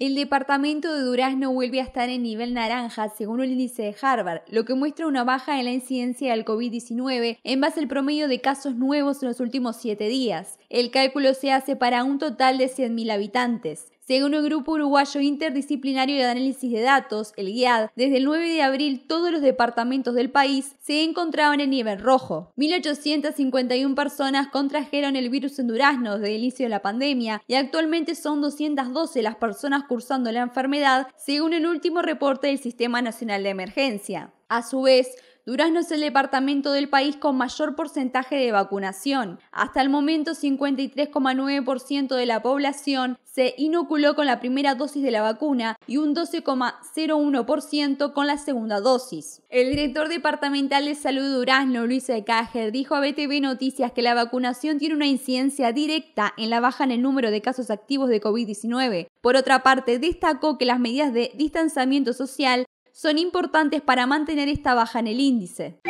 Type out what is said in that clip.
El departamento de Durazno vuelve a estar en nivel naranja según el índice de Harvard, lo que muestra una baja en la incidencia del COVID-19 en base al promedio de casos nuevos en los últimos siete días. El cálculo se hace para un total de 100.000 habitantes. Según el Grupo Uruguayo Interdisciplinario de Análisis de Datos, el GIAD, desde el 9 de abril todos los departamentos del país se encontraban en nivel rojo. 1.851 personas contrajeron el virus en Durazno desde el inicio de la pandemia y actualmente son 212 las personas cursando la enfermedad, según el último reporte del Sistema Nacional de Emergencia. A su vez, Durazno es el departamento del país con mayor porcentaje de vacunación. Hasta el momento, 53,9% de la población se inoculó con la primera dosis de la vacuna y un 12,01% con la segunda dosis. El director departamental de salud Durazno, Luis Ecajer, dijo a BTV Noticias que la vacunación tiene una incidencia directa en la baja en el número de casos activos de COVID-19. Por otra parte, destacó que las medidas de distanciamiento social son importantes para mantener esta baja en el índice.